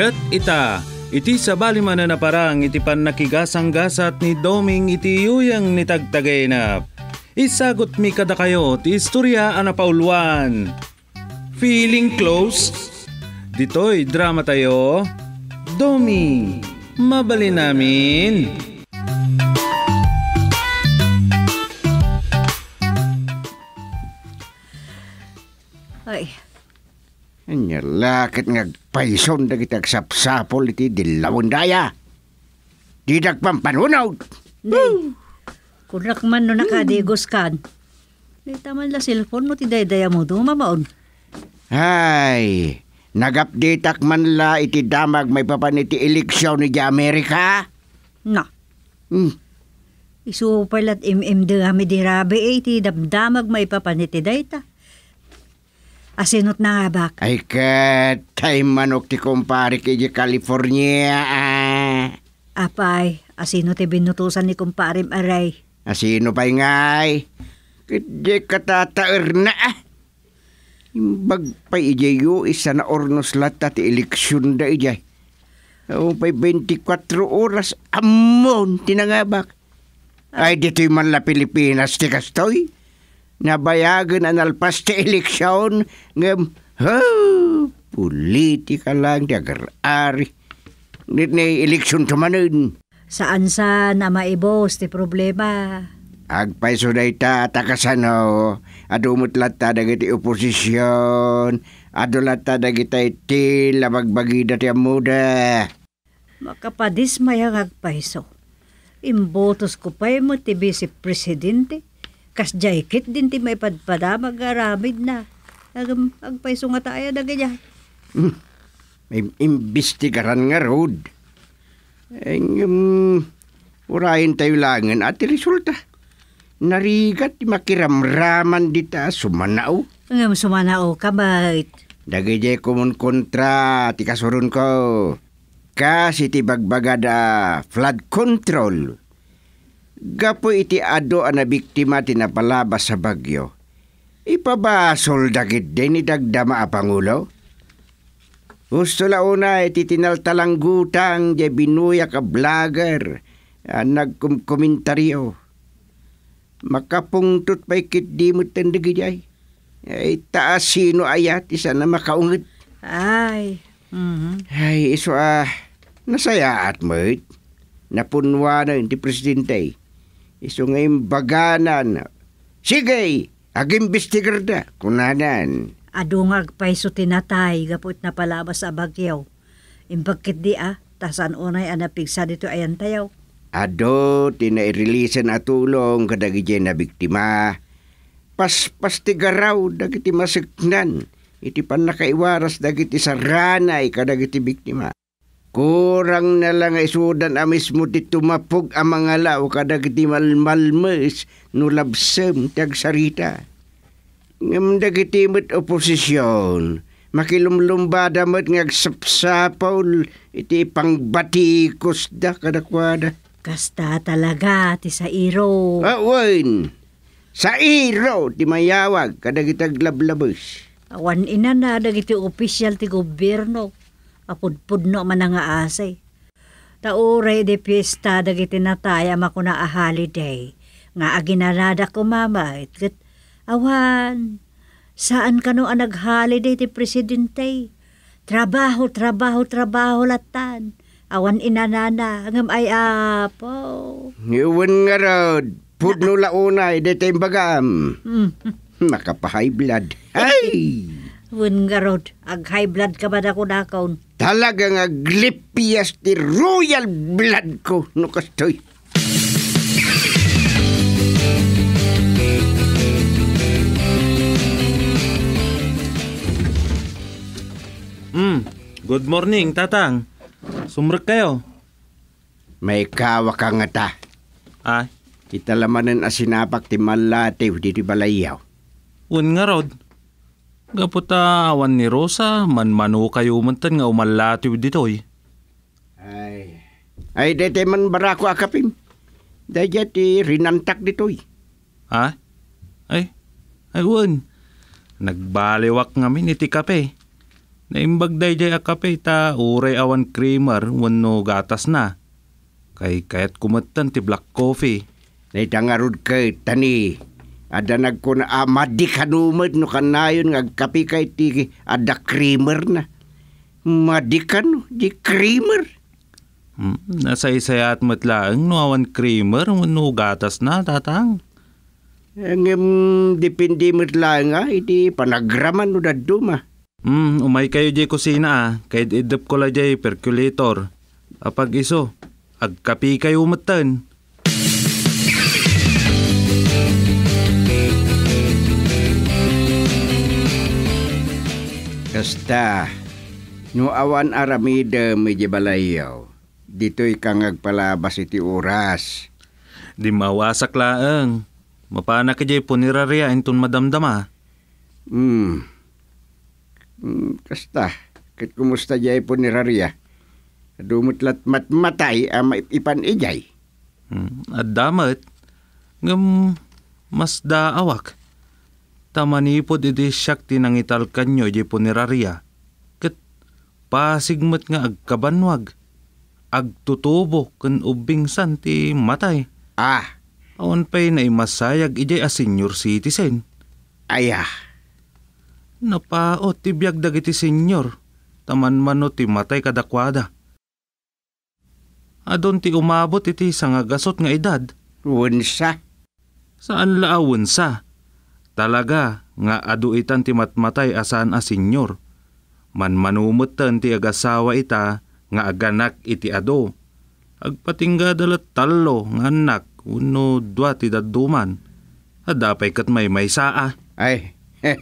Kat ita, iti sabali mananaparang iti panakigasang-gasat ni Doming iti yuyang ni Tagtagaynap. Isagot mi kada kayo ti istorya anapauluan. Feeling close? Ditoy drama tayo. Domi, mabali namin. Anya lakit ngagpaison dagiti agsapsapol iti dilawon daya. Didak pampanunaw. Nay, kunak man no nakadigos kan. Nay, taman la cellphone mo ti daydaya mo do, mamaon. Ay, nag man la iti damag may papan iti eleksyon ni di Amerika. Na. Hmm. Isupal at MM de kami dirabi eh, iti damdamag may papan iti dayta asinot na nga bak. Ay ka, time manok ti kumpare kay California. Ah. Apay, asino ti binutusan ni kumparim aray. Asino pa'y ngay? Kaya katataer na ah. Imbag pa ijayo, isa na ornos lata ti eleksyon da ijay. O pa'y 24 oras, amon, tinangabak. Ay, dito'y man la Pilipinas, ti kastoy nabayagan ang alpas ti eleksyon ngem ha politika lang ti agarari nit ni eleksyon tumanin saan sa na maibos ti problema agpaiso na ita takasano adumutlat ta dagiti oposisyon adulat ta dagiti iti labagbagida ti amuda makapadismaya agpaiso imbotos ko pa mo ti si presidente Kas jaikit din ti may padpada magaramid na. Agam, agpaiso nga tayo na ganyan. Hmm. May imbestigaran nga road. Ang, um, urayin tayo langan at resulta. Narigat makiramraman dita sumanao. Ang um, sumanao ka bait. Dagay kumun kontra ti kasurun ko. Kasi ti bagbagada flood control. Gapo iti ado na biktima tinapalabas sa bagyo. Ipabasol dagit din idagdama a ah, Pangulo? Gusto launa iti tinaltalang di binuya ka vlogger ang ah, nagkumkomentaryo. Makapungtot pa ikit di mo tandigidiyay. Ay taas sino ayat isa na makaungit. Ay. Mm-hmm. Ay, iso ah, nasayaat mo eh. Napunwa na yung presidente. Eh isungay baganan. Sige, agimbestigar da, kunanan. Adungag pa iso tinatay, gapot na palabas abagyaw. Imbagkit di ah, tasan unay anapigsa dito ayan tayaw. Ado, tinairilisan atulong kadagijay na biktima. Paspas tigaraw, dagiti masiknan. Iti pan nakaiwaras dagiti saranay kadagiti biktima. Kurang na lang ay sudan amis mo ti tumapog ang mga lao kadag ti malmalmes no labsem tagsarita. Ngamdag itimit oposisyon, makilumlumbada mo't ngagsapsapol iti pangbati da kadakwada. Kasta talaga ti sa iro. Awan, ah, sa iro ti mayawag kadag itaglablables. Awan ina na dagiti opisyal ti gobyerno apudpudno man nga asay. Tauray ready pista dagiti nataya makuna a holiday. Nga aginarada ko mama itget awan saan kano ang nag-holiday ti presidente? Trabaho, trabaho, trabaho latan. Awan inanana, ngam ay apo. Iwan nga raw, pudno launa, ide tayong bagam. Mm. blood. Ay! garod, ag high blood ka ba na ko nakaon? Talagang aglipias ti royal blood ko, no kastoy. Mm, good morning, tatang. Sumrek kayo. May kawa ka nga ta. Ah? Kita lamanan asinapak ti malatiw di ti balayaw. Un nga, Rod. Gaputa awan ni Rosa, manmano kayo umuntan nga umalatiw ditoy. Ay, ay dete man barako akapim. Dayat rinantak ditoy. Ha? Ay, ay won. Nagbaliwak ngamin iti kape. Naimbag dayjay akape ta uray awan creamer wano gatas na. Kay kayat kumatan ti black coffee. Naitangarod kay tani Ada nagkuna amadi ah, kanumad no kanayon ngagkapi kay tiki ada creamer na. Madikan no, di creamer. Hmm. Nasa isaya at matlaang nuawan creamer no gatas na tatang. Ang um, dipindi matlaang ah, iti panagraman no daduma. Hmm, umay kayo di kusina ah, kahit idap ko la di percolator. Apag iso, agkapi kayo matan. Kasta, nuawan aramida medyo balayaw. Dito'y kangag palabas iti oras. Di mawasak laeng. Mapana ka jay punirarya inton madamdama. Hmm. hmm. Kasta, kit kumusta jay punirarya? Dumutlat matmatay ama ipan ijay. Hmm. At damat, ngam mas daawak tamanipod iti siyakti nang italkan nyo iti punerarya. Kat pasigmat nga agkabanwag, agtutubo kan ubingsan ti matay. Ah! Awan pa'y na imasayag iti a senior citizen. Aya! Napao ti biyag dagiti senior, taman mano ti matay kadakwada. Adon ti umabot iti sangagasot nga edad. Unsa? Saan laawon sa? Talaga nga aduitan ti matmatay asan a senyor. Manmanumutan ti agasawa ita nga aganak iti ado. Agpatingga dalat talo nga anak uno dua ti daduman. Adapay kat may may saa. Ay, eh,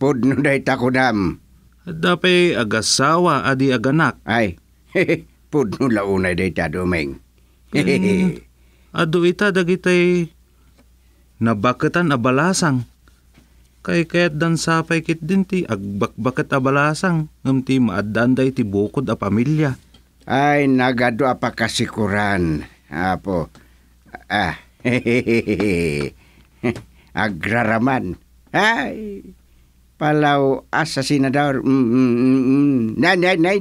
pudno day takunam. Adapay agasawa adi aganak. Ay, eh, pudno launay day ta dumeng. adu ita dagitay nabaketan abalasang Kay kaya't dansapay kit din ti agbakbakat abalasang ngam ti maaddanday ti bukod a pamilya. Ay, nagado apakasikuran, apo. Ah, Agraraman. Ay, palaw asa sinador. Mm, mm, mm, mm. Nay, nay, nay.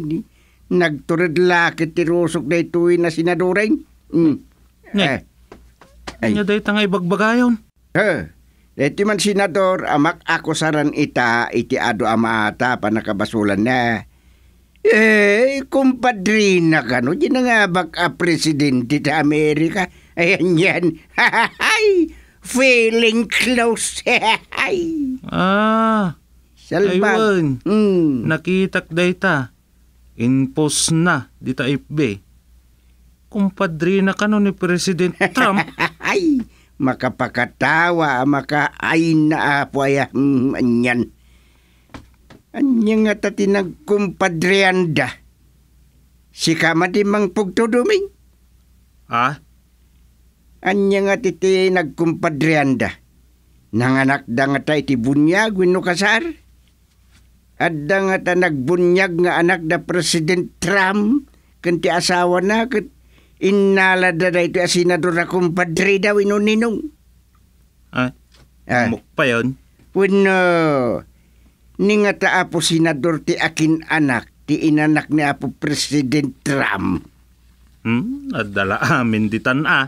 Nagturid lakit ti rusok na ituin na sinadorin. Mm. Nay, eh. ay. Anya day tangay bagbagayon. Eh. Iti man senador, amak ako saran ita, iti ado amaata, panakabasulan na. Eh, kumpadrina ka, no? Yan nga bak baka ah, presidente ta Amerika. Ayan yan. Hahahay! Feeling close. Hahahay! Ah, Salbag. ayun. Mm. Nakitak day ta. Impos na, dita FB. Kumpadrina na no ni President Trump. Ay! makapakatawa, makaain na apo ay mm, anyan. Anya nga tatinag kumpadreanda. Si kamati mang pugtuduming. Ha? Anya nga titi nagkumpadreanda. Nanganak da nga ta iti bunyag wino kasar. Adda nga ta nagbunyag nga anak da President Trump kanti asawa na kanti Inalada na ito asinador na kumpadre daw inuninong. Ah? ah. pa yun? Wano, uh, ni nga sinador ti akin anak, ti inanak ni Apo President Trump. Hmm, adala amin di tan-a.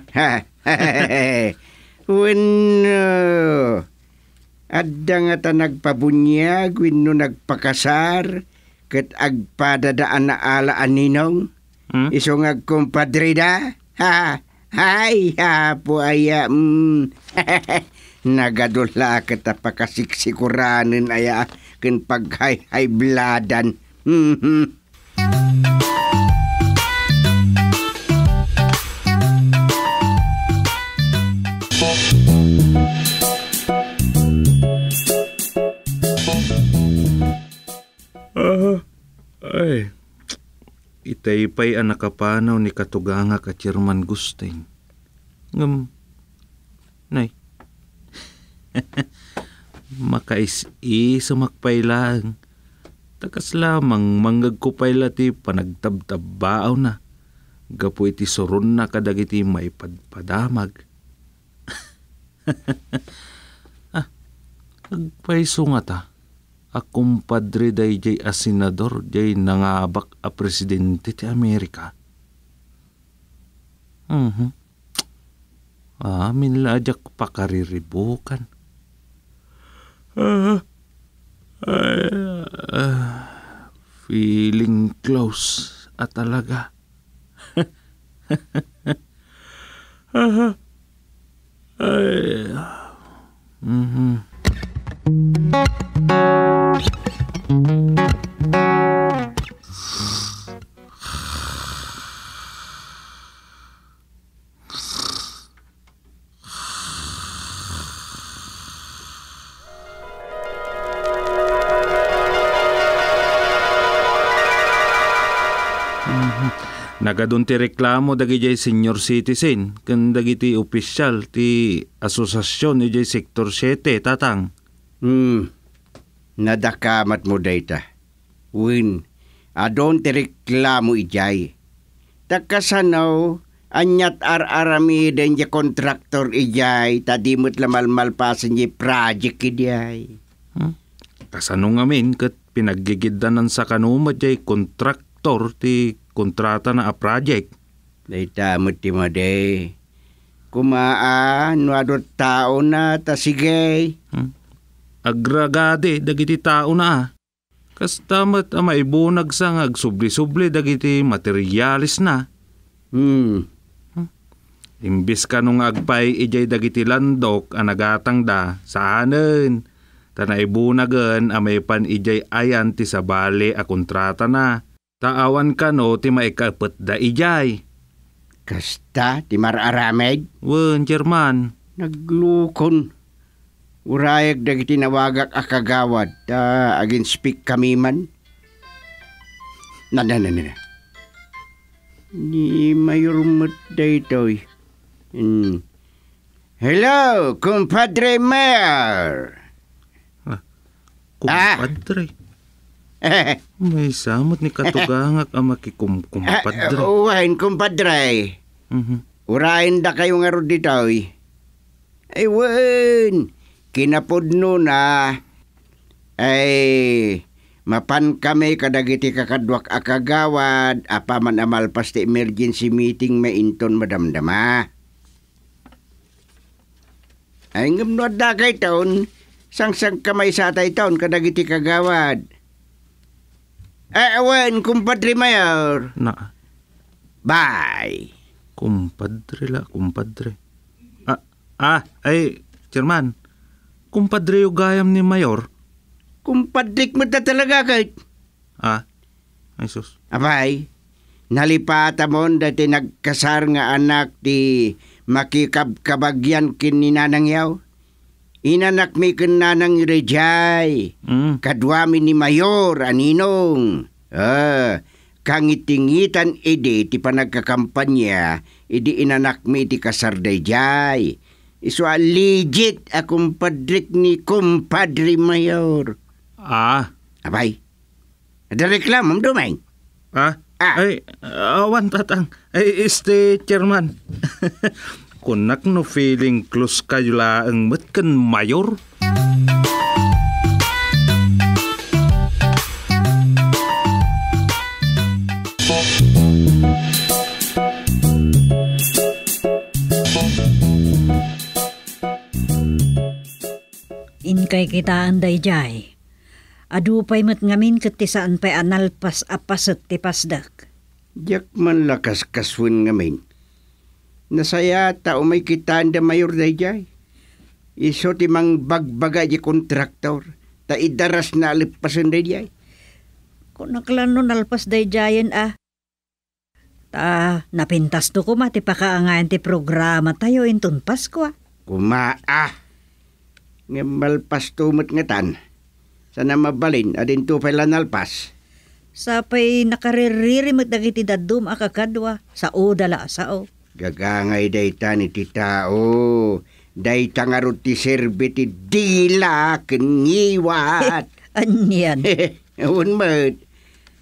Wano, uh, adda nga ta nagpabunyag, wano nagpakasar, kat agpadadaan na ala aninong Hmm? Isong nga kompadrida. Ha? Ay, hapo mm. ay, mm. nagadula kita pakasiksikuran aya kin paghay-hay bladan. hmm, hmm. taypay ang nakapanaw ni Katuganga ka Chairman Gusting. Ngam, nay, makaisi sa makpailang. Takas lamang manggag ko paila ti panagtabtabbaaw na. Gapo iti soron na kadagiti may padpadamag. ah, agpaiso nga ta a kumpadre day jay a senador jay nangabak a presidente ti Amerika. Mm-hmm. Amin ah, lajak pakariribukan. Uh, ah, uh, ah, uh, feeling close at talaga. uh, ay, uh, mm-hmm. Mhm. Nagadun ti reklamo dagiti senior citizen ken dagiti opisyal ti asosasyon ijay sektor 7 tatang. Hmm. nadakamat mo data. Win, adon ti reklamo ijay. Takasanaw, anyat ar-arami den je kontraktor ijay, tadimot lamalmal pasin je project ijay. Hmm? Kasano amin, min, pinaggigidan pinaggigidanan sa kanuma jay kontraktor ti kontrata na a project. Data mo ti maday. Kumaan, wadot tao na, ta sige. Hmm? Agragade dagiti tao na ah. Kastamat ang maibunag sa nga subli-subli dagiti materialis na. Hmm. Huh? Hmm? Imbis ka nung agpay ijay dagiti landok ang nagatang da saanen. Tanaibunagan ang may pan ijay ayan ti sabali a kontrata na. Taawan ka no ti maikapit da ijay. Kasta ti mararamed? Wen, German. Naglukon Urayag dagiti nawagak akagawad ta uh, agin speak kami man. Na na na na. Ni mayor matday toy. Hmm. Hello, compadre Mayor. Ah, compadre. Ah. May samot ni katugangak ang makikumkumpadre. Ah, uwain, compadre. Oh, mm-hmm. Urain da kayo nga ro dito. Aywan. Aywan no na ay mapan kami kadagiti kakadwak akagawad apaman amalpas ti emergency meeting may inton madamdama. Ay ngumnuad na kay taon, sangsang kamay sa atay taon kadagiti kagawad. Ay awan, kumpadre mayor. Na. Bye. Kumpadre la, kumpadre. Ah, ah, ay, German kumpadre yung gayam ni Mayor. Kumpadrik mo ta talaga kahit. Ah, ay sus. Abay, nalipata mo dati nagkasar nga anak di makikabkabagyan kin ni nanangyaw. Inanak mi kin nanang rejay. Mm. Kadwami ni Mayor, aninong. Ah, kangitingitan edi ti panagkakampanya, edi inanak mi ti kasar dayjay Iso legit akong padrik ni kumpadri mayor. Ah? Abay, nadareklamam dumay. Ah? ah? Ay, awan tatang. Ay, este, chairman. Kunak no feeling close kayo laang matkan mayor? kay kita anday dayjay. Adu mat ngamin kat ti saan pa'y analpas apas at tipasdak. Diyak man lakas kaswin ngamin. Nasaya ta umay kitaan da mayor dayjay. Iso ti mang bagbaga di kontraktor. Ta idaras na alipasan dayjay. Kung naklano nalpas dayjayan ah. Ta, napintas to ti pakaangayan ti programa tayo inton Pasko. Ah. Kumaa. Ah nga malpas tumot nga tan. Sana mabalin, adin to pala nalpas. Sapay nakariririmot na dagiti dadum akakadwa sa o dala Gagangay dayta ni tita o. Dayta nga ti sirbi ti dila kengiwat. Anyan. Ewan mo,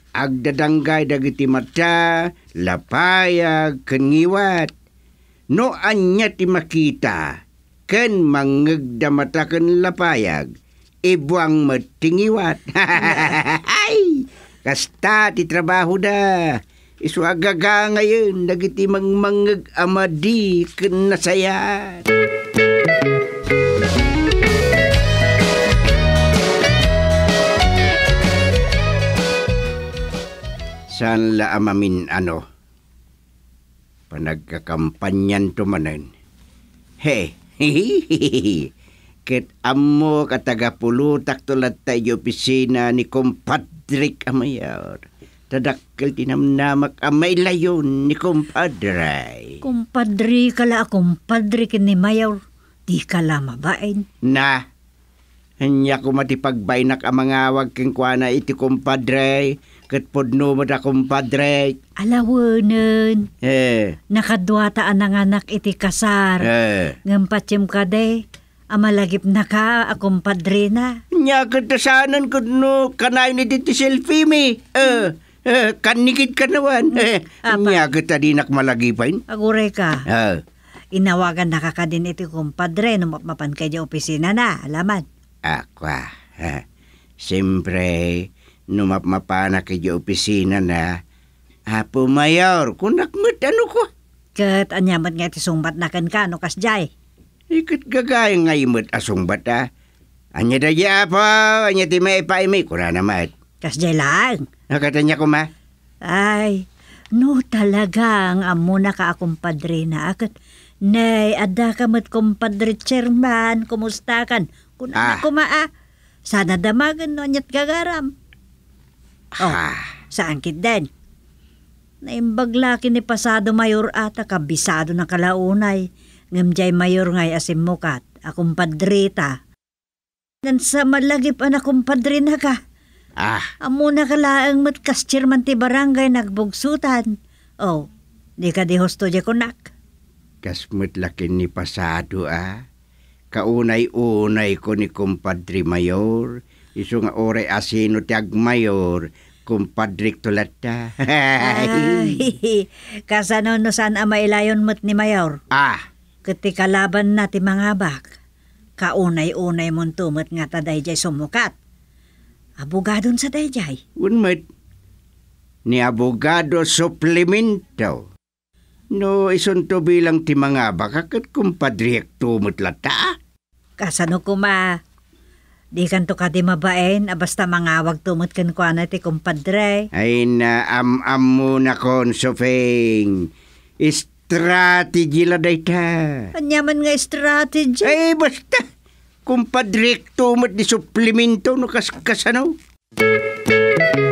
agdadanggay dagiti mata, lapayag, kengiwat. No anya ti makita ken mangegdamataken lapayag ibuang e matingiwat. Ay! Kasta ti trabaho da. Isuagaga ngayon, dagiti mangmangag amadi ken kinasayat. San la amamin ano? Panagkakampanyan tumanan. Hey, Kit amo katagapulutak tulad tayo opisina ni Kompadrik Amayor. Tadakkel tinamnamak amay layon ni Kompadre. Kompadre kala, akong kompadre ni Mayor. Di kala mabain. Na, Hanya ko matipagbainak ang mga wag kang kuana iti kumpadre. Katpod no mo da kumpadre. Alawanan. Eh. Nakadwata ang nanganak iti kasar. Eh. Ngampatsim ka de. Amalagip na ka, akong padre na. Nya, katasanan ko no, kanay ni dito selfie mi. Eh. Mm. Uh, kanikit ka naman. Eh, hmm. niya kita di nakmalagipin. Agure ka. Uh. Inawagan na ka ka din iti kumpadre nung mapapan kay opisina na, alaman. Ako, ah. ha, siyempre, numapmapa na kayo opisina na, hapo mayor, kunak ano ko. Kat anyamat nga ti sumbat na kan ka, no kasjay. Ikat gagay nga imot asumbat ha. Ah. Anya da po, anya ti may paimay, kuna namat. Kasjay lang. Nakatanya ko ma. Ay, no talaga ang amo na ka akong padre na akat. Nay, ada ka mat kumpadre chairman, kumusta kan? kun ah. kumaa, ah, sana damagan no anyat gagaram. Oh, ah. sa angkit din. Naimbag laki ni pasado mayor ata kabisado ng kalaunay. Ngamjay mayor ngay asimukat, akong padrita. Nan sa malagip anak kong na ka. Ah. Amo na kalaang matkas chairman ti barangay nagbugsutan. Oh, di ka di husto di kunak. Kas mutlakin ni pasado ah kaunay-unay ko ni kumpadri mayor. Iso nga ore asino tiag mayor, kumpadre tulata. Kasano no saan ama mailayon mo't ni mayor? Ah. Kati kalaban na ti mga bak. Kaunay-unay mong tumot nga ta dayjay sumukat. Abogadon sa dayjay. Unmet. Ni abogado suplemento. No, isunto bilang ti mga bakakat kumpadriyek tumutlata. Kasano kuma? Di kanto ka di mabain, abasta ah, mangawag tumot kan kwa ano na ti kumpadre. Ay na am-am mo na konsofeng. Strategy la ta. Anyaman nga strategy? Ay basta, kumpadriyek tumot di suplemento no kasano. Music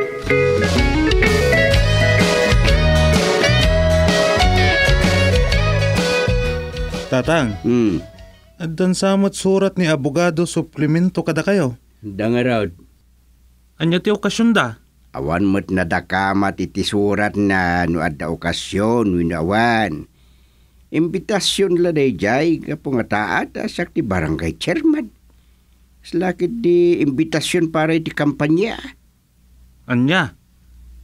Tatang, Hmm. addan samot surat ni abogado suplemento kada kayo. Dangarod. Anya ti okasyon da? Awan mo't nadakamat iti surat na no adda okasyon winawan. Imbitasyon la dayjay kapungataat asak ti barangay chairman. Slakit di imbitasyon para iti kampanya. Anya?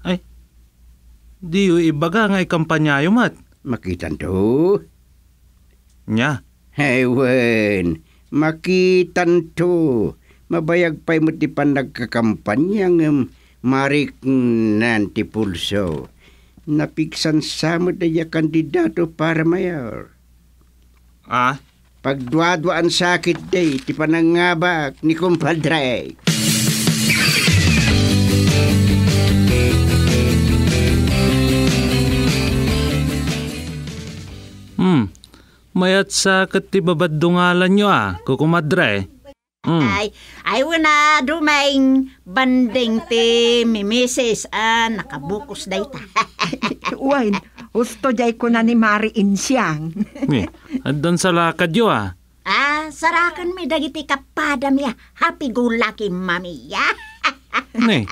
Ay, di yu ibaga nga ikampanyayo mat. Makitan to. Nya? Wen. makitan to. Mabayag pa'y mo ti panagkakampanyang um, marik nanti pulso. Napiksan sa mo daya kandidato para mayor. Ah? Pagduadwaan sakit day, ti panangabak ni kumpadre. Mayat sakit ti babadungalan nyo ah, kukumadre. Mm. Ay, ay wala dumaing banding ti mimisis ah, nakabukos day ta. Uwan, gusto jay ko na ni Mari Insyang. eh, andan sa lakad yo ah. Ah, sarakan mi dagiti kapada mi ah. happy go lucky mami ya. ne.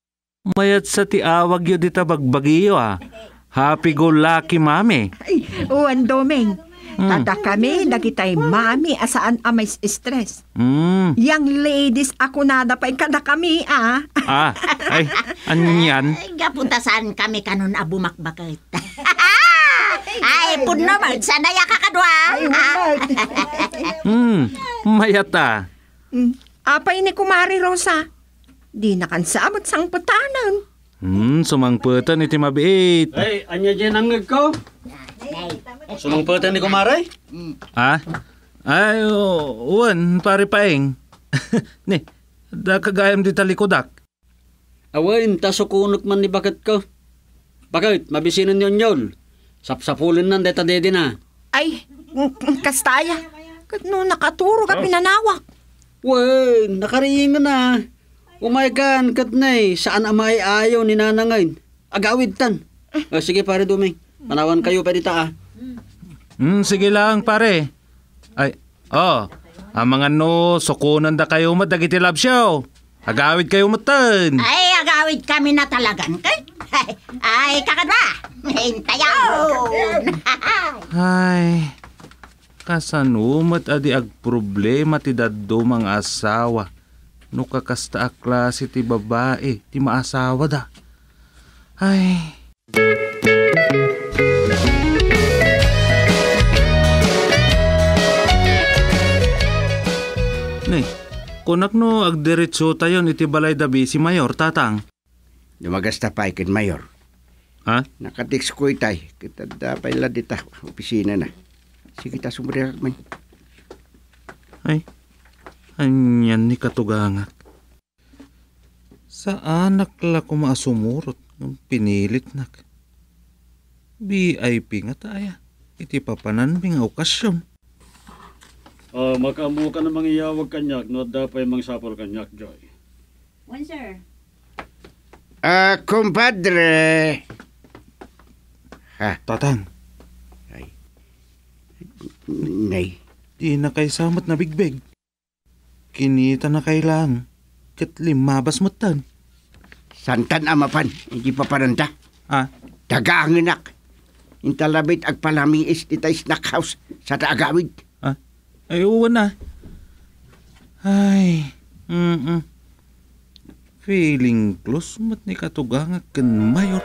Mayat sa ti awag yo dita bagbagiyo ah. Happy go lucky mami. Ay, uwan doming. Mm. Kada kami, nagitay mami, asaan amay stress. Mm. Yang ladies, ako nada pa, kada kami, ah. ah, ay, ano yan? Ay, gapunta saan kami kanon ah, makbakit. Ay, puno ba? Sana yakakadwa. Ay, Hmm, mayata. Mm. Apay ni Kumari Rosa. Di nakansabot sang putanan. Hmm, sumangputan iti mabiit. Ay, anya dyan ang ko? Sulong pa ni kumaray? Ha? Ay, uwan, pare paeng. ne, da kagayam di talikodak. Awain, tasukunok man ni bakit ko. Bakit, mabisinan yon yon. Sapsapulin nan deta dede na. Ay, kastaya. No, nakaturo ka oh. pinanawak. Uy, nakariingan na. Umaykan, katnay, saan amay ayaw ni nanangayn. Agawid tan. Oh, sige pare Duming. Manawan kayo pa dita ah. Hmm, sige lang pare. Ay, oh. Ang mga no, sukunan da kayo mat, dagiti love show. Agawid kayo matan. Ay, agawid kami na talagan kay. Eh. Ay, kakadwa. Hintayaw. Ay, kasanumat adi ag problema ti daddo mga asawa. No kakasta klase ti babae, ti maasawa da. Ay. Kunakno agdiretso tayon iti balay dabi si Mayor Tatang. Dumagasta pa ikin Mayor. Ha? Nakatiks ko itay. Kita dapay la dita opisina na. Sige ta sumriya man. Ay. Anyan ni katugangak. Sa anak la kumaasumurot ng pinilit nak. VIP nga tayo. Iti papanan nga okasyon. Uh, ah, makaambo ka na mangyawag kanyak, no dapay mangsapol kanyak, Joy. One, sir. Ah, kumpadre. Ha? Tatang. Ay. Nay. Di na kay samot na bigbeg. Kinita na kay lang. Kat limabas mo tan. Santan amapan, hindi pa paranda. Ha? Dagaanginak. Intalabit ag palaming is ita is house sa taagawid. Ay, uwan na. Ay, mm-mm. Feeling close mat ni katugang ken mayor.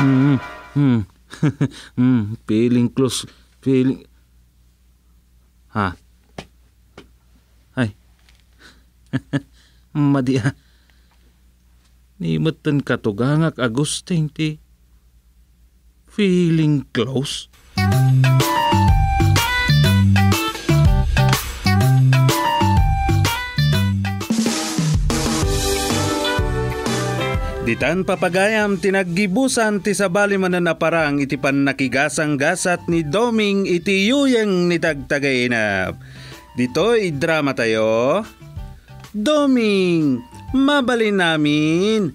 Hmm, hmm, hmm, feeling close, feeling... Ha? Ay. Madia. Nimatan katugangak Agustin ti Feeling close? Ditan papagayam tinaggibusan ti sabali mananaparang itipan nakigasang gasat ni Doming iti yuyang ni tagtagainap. Dito idrama tayo. Doming, mabali namin,